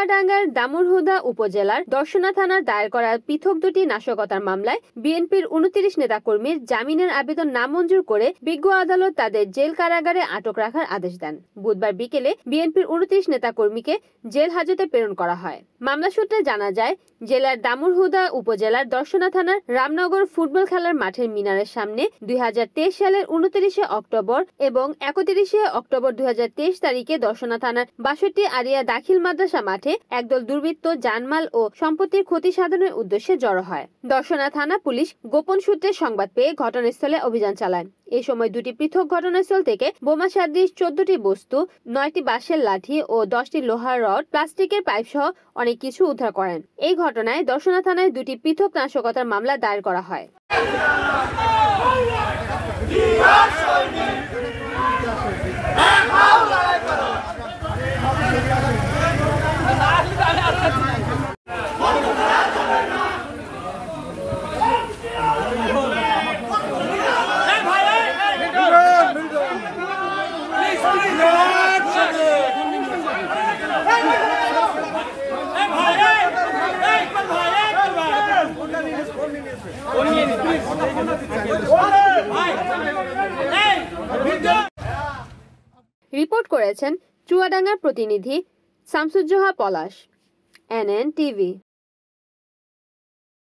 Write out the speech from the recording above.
চুয়াডাঙ্গার দামুরহুদা উপজেলার দর্শনা থানার দায়ের করা পৃথক দুটি নাশকতার মামলায় বিএনপির উনত্রিশ নেতাকর্মীর জামিনের আবেদন নামঞ্জুর করে বিজ্ঞ আদালত তাদের জেল কারাগারে আটক রাখার আদেশ দেন বুধবার বিকেলে বিএনপির উনত্রিশ নেতাকর্মীকে জেল হাজতে প্রেরণ করা হয় মামলা সূত্রে জানা যায় জেলার দামুরহুদা উপজেলার দর্শনা থানার রামনগর ফুটবল খেলার মাঠের মিনারের সামনে দুই সালের উনত্রিশে অক্টোবর এবং একত্রিশে অক্টোবর দুই তারিখে দর্শনা থানার বাষট্টি আরিয়া দাখিল মাদ্রাসা মাঠে সাথে একদল দুর্বৃত্ত জানমাল ও সম্পত্তির ক্ষতি সাধনের উদ্দেশ্যে জড়ো হয় দর্শনা থানা পুলিশ গোপন সূত্রে সংবাদ পেয়ে ঘটনাস্থলে অভিযান চালায় এ সময় দুটি পৃথক ঘটনাস্থল থেকে বোমা সাদৃশ চোদ্দটি বস্তু নয়টি বাঁশের লাঠি ও দশটি লোহার রড প্লাস্টিকের পাইপ সহ অনেক কিছু উদ্ধার করেন এই ঘটনায় দর্শনা থানায় দুটি পৃথক নাশকতার মামলা দায়ের করা হয় রিপোর্ট করেছেন চুয়াডাঙ্গার প্রতিনিধি শামসুজ্জোহা পলাশ এনএন টিভি